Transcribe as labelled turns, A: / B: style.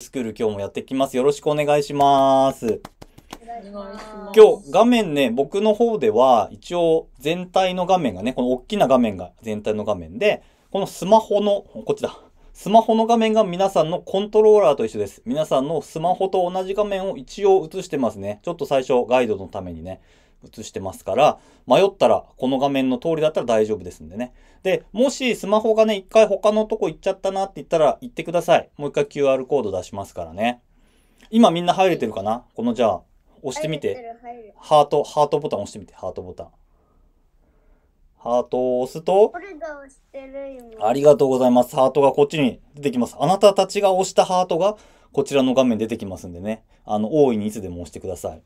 A: スクール今日もやってきます。よろしくお願いします。今日画面ね、僕の方では一応全体の画面がね、この大きな画面が全体の画面で、このスマホの、こっちだ。スマホの画面が皆さんのコントローラーと一緒です。皆さんのスマホと同じ画面を一応映してますね。ちょっと最初ガイドのためにね。映してますから、迷ったらこの画面の通りだったら大丈夫ですんでね。で、もしスマホがね、一回他のとこ行っちゃったなって言ったら行ってください。もう一回 QR コード出しますからね。今みんな入れてるかなこのじゃあ、押してみて。ハート、ハートボタン押してみて、ハートボタン。ハートを押すと、ありがとうございます。ハートがこっちに出てきます。あなたたちが押したハートがこちらの画面出てきますんでね。あの、大いにいつでも押してください。